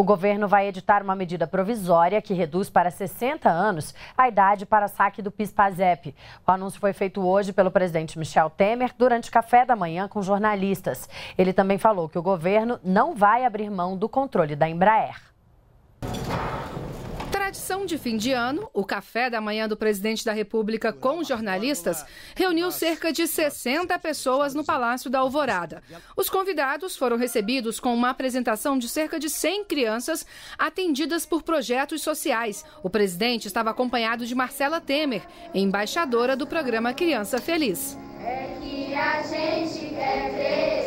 O governo vai editar uma medida provisória que reduz para 60 anos a idade para saque do PIS-PASEP. O anúncio foi feito hoje pelo presidente Michel Temer durante café da manhã com jornalistas. Ele também falou que o governo não vai abrir mão do controle da Embraer tradição de fim de ano, o café da manhã do presidente da República com jornalistas reuniu cerca de 60 pessoas no Palácio da Alvorada. Os convidados foram recebidos com uma apresentação de cerca de 100 crianças atendidas por projetos sociais. O presidente estava acompanhado de Marcela Temer, embaixadora do programa Criança Feliz. É que a gente quer ver.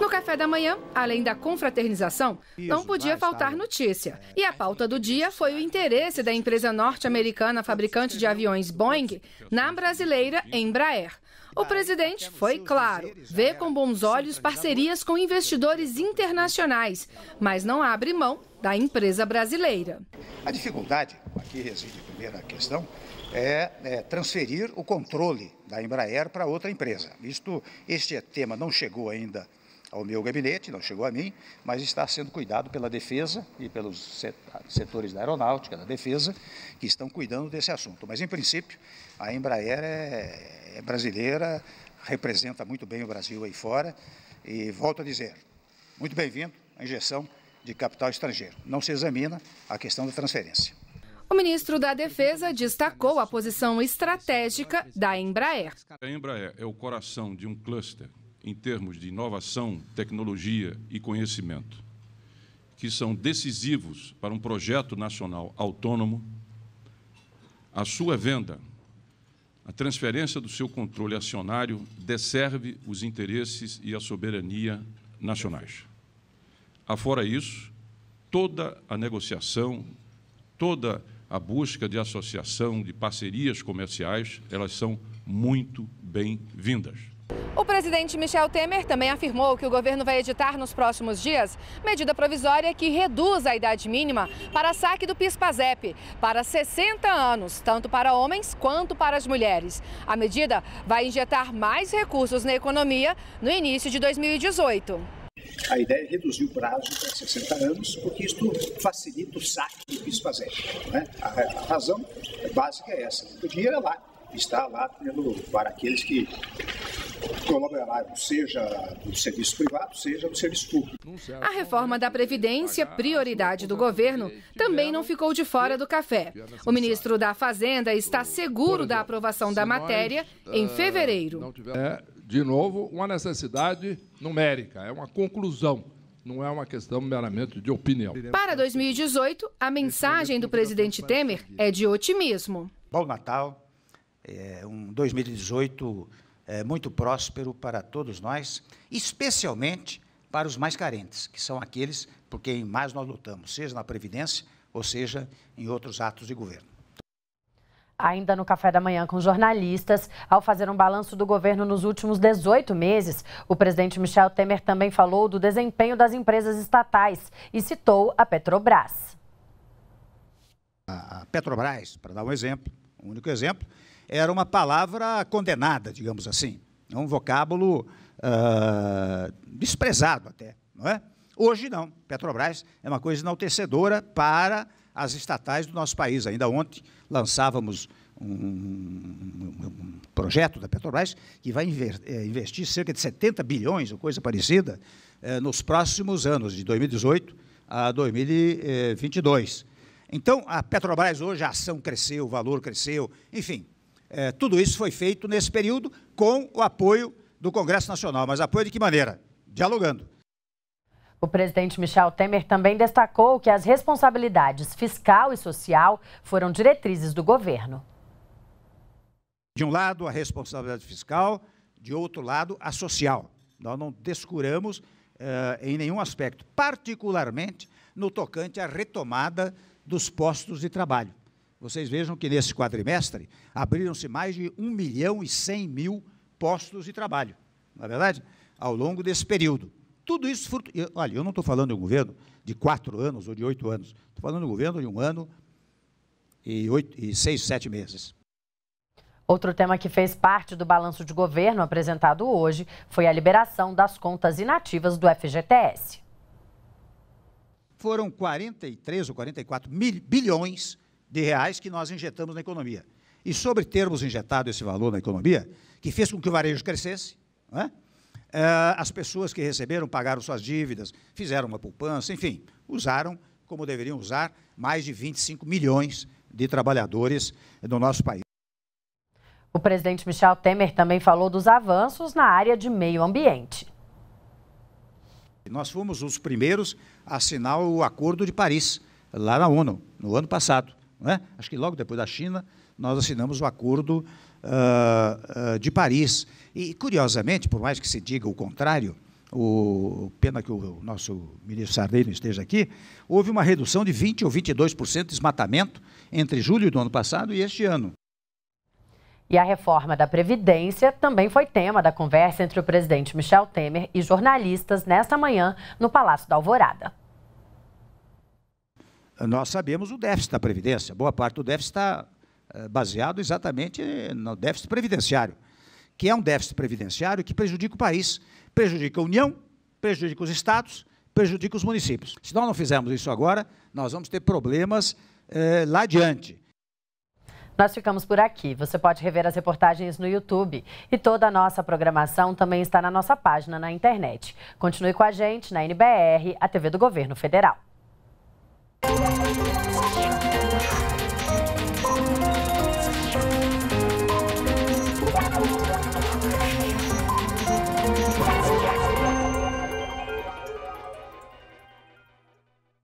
No café da manhã, além da confraternização, não podia faltar notícia. E a pauta do dia foi o interesse da empresa norte-americana fabricante de aviões Boeing na brasileira Embraer. O presidente foi claro, vê com bons olhos parcerias com investidores internacionais, mas não abre mão da empresa brasileira. A dificuldade, aqui reside a primeira questão, é, é, transferir o controle da Embraer para outra empresa. Isto, este tema não chegou ainda ao meu gabinete, não chegou a mim, mas está sendo cuidado pela defesa e pelos setores da aeronáutica, da defesa, que estão cuidando desse assunto. Mas, em princípio, a Embraer é, é, brasileira, representa muito bem o Brasil aí fora, e volto a dizer, muito bem-vindo à injeção de capital estrangeiro. Não se examina a questão da transferência. O ministro da Defesa destacou a posição estratégica da Embraer. A Embraer é o coração de um cluster em termos de inovação, tecnologia e conhecimento, que são decisivos para um projeto nacional autônomo, a sua venda, a transferência do seu controle acionário desserve os interesses e a soberania nacionais. Afora isso, toda a negociação, toda a busca de associação, de parcerias comerciais, elas são muito bem-vindas. O presidente Michel Temer também afirmou que o governo vai editar nos próximos dias medida provisória que reduz a idade mínima para saque do PIS/PASEP para 60 anos, tanto para homens quanto para as mulheres. A medida vai injetar mais recursos na economia no início de 2018. A ideia é reduzir o prazo para 60 anos, porque isto facilita o saque do PIS/PASEP. Né? A razão básica é essa: o dinheiro é lá, está lá pelo, para aqueles que seja do serviço privado, seja do serviço público. A reforma da Previdência, prioridade do governo, também não ficou de fora do café. O ministro da Fazenda está seguro da aprovação da matéria em fevereiro. É, de novo, uma necessidade numérica, é uma conclusão não é uma questão meramente de opinião. Para 2018, a mensagem do presidente Temer é de otimismo. Bom Natal, é um 2018 é, muito próspero para todos nós, especialmente para os mais carentes, que são aqueles por quem mais nós lutamos, seja na Previdência ou seja em outros atos de governo. Ainda no café da manhã com jornalistas, ao fazer um balanço do governo nos últimos 18 meses, o presidente Michel Temer também falou do desempenho das empresas estatais e citou a Petrobras. A Petrobras, para dar um exemplo, um único exemplo, era uma palavra condenada, digamos assim, é um vocábulo uh, desprezado até, não é? Hoje não, Petrobras é uma coisa enaltecedora para as estatais do nosso país. Ainda ontem lançávamos um, um, um projeto da Petrobras que vai eh, investir cerca de 70 bilhões, ou coisa parecida, eh, nos próximos anos, de 2018 a 2022. Então, a Petrobras hoje, a ação cresceu, o valor cresceu, enfim, é, tudo isso foi feito nesse período com o apoio do Congresso Nacional. Mas apoio de que maneira? Dialogando. O presidente Michel Temer também destacou que as responsabilidades fiscal e social foram diretrizes do governo. De um lado, a responsabilidade fiscal, de outro lado, a social. Nós não descuramos eh, em nenhum aspecto, particularmente no tocante à retomada dos postos de trabalho. Vocês vejam que nesse quadrimestre abriram-se mais de 1 milhão e 100 mil postos de trabalho, na é verdade, ao longo desse período. Tudo isso, fruto, eu, olha, eu não estou falando de um governo de quatro anos ou de oito anos, estou falando de um governo de um ano e, oito, e seis, sete meses. Outro tema que fez parte do balanço de governo apresentado hoje foi a liberação das contas inativas do FGTS. Foram 43 ou 44 mil, bilhões de reais que nós injetamos na economia. E sobre termos injetado esse valor na economia, que fez com que o varejo crescesse, é? Eh, as pessoas que receberam pagaram suas dívidas, fizeram uma poupança, enfim, usaram como deveriam usar mais de 25 milhões de trabalhadores do nosso país. O presidente Michel Temer também falou dos avanços na área de meio ambiente. Nós fomos os primeiros a assinar o Acordo de Paris, lá na ONU, no ano passado. É? Acho que logo depois da China, nós assinamos o Acordo uh, uh, de Paris. E, curiosamente, por mais que se diga o contrário, o, pena que o nosso ministro Sarney não esteja aqui, houve uma redução de 20% ou 22% de desmatamento entre julho do ano passado e este ano. E a reforma da Previdência também foi tema da conversa entre o presidente Michel Temer e jornalistas nesta manhã no Palácio da Alvorada. Nós sabemos o déficit da Previdência. Boa parte do déficit está eh, baseado exatamente no déficit previdenciário, que é um déficit previdenciário que prejudica o país, prejudica a União, prejudica os estados, prejudica os municípios. Se nós não fizermos isso agora, nós vamos ter problemas eh, lá adiante. Nós ficamos por aqui. Você pode rever as reportagens no YouTube. E toda a nossa programação também está na nossa página na internet. Continue com a gente na NBR, a TV do Governo Federal. Música